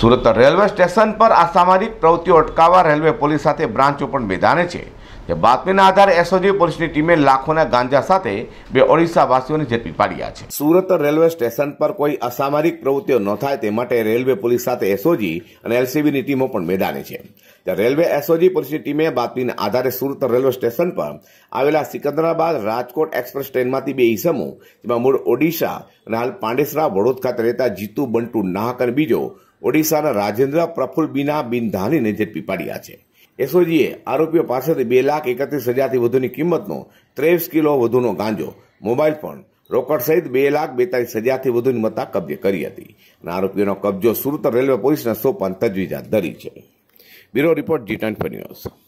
Surat railway station પર અસામાજિક પ્રવૃત્તિઓ અટકાવવા રેલવે પોલીસ સાથે બ્રાન્ચો પણ મેદાને છે જે બાતમીના આધારે એસઓજી પોલીસની ટીમે લાખોના ગાંજા સાથે બે ઓડિશાવાસીઓને ઝડપી પાડ્યા છે સુરત રેલવે સ્ટેશન પર કોઈ અસામાજિક પ્રવૃત્તિઓ ન થાય તે માટે રેલવે પોલીસ સાથે એસઓજી અને એલસીબીની ટીમો પણ મેદાને છે રેલવે એસઓજી પોલીસની ટીમે બાતમીના આધારે સુરત રેલવે સ્ટેશન પર આવેલા સિકંદરાબાદ રાજકોટ એક્સપ્રેસ ટ્રેનમાંથી બે ઈસમો જેમાં મૂળ ઓડિશા અને હાલ પાંડેસરા વડોદ ખાતે રહેતા જીતુ બંટુ નાહક અને બીજો ઓડિશાના રાજેન્દ્ર પ્રફુલ બીના બિનધાનીને ઝડપી પાડ્યા છે એસઓજીએ આરોપીઓ પાસેથી બે લાખ એકત્રીસ હજારથી વધુની કિંમતનો ત્રેવીસ કિલો વધુનો ગાંજો મોબાઈલ ફોન રોકડ સહિત બે લાખ બેતાલીસ હજારથી વધુની મત્તા કબજે કરી હતી અને આરોપીઓનો કબજો સુરત રેલવે પોલીસને સોંપવાની તજવીજ હાથ ધરી છે bureau report G twenty news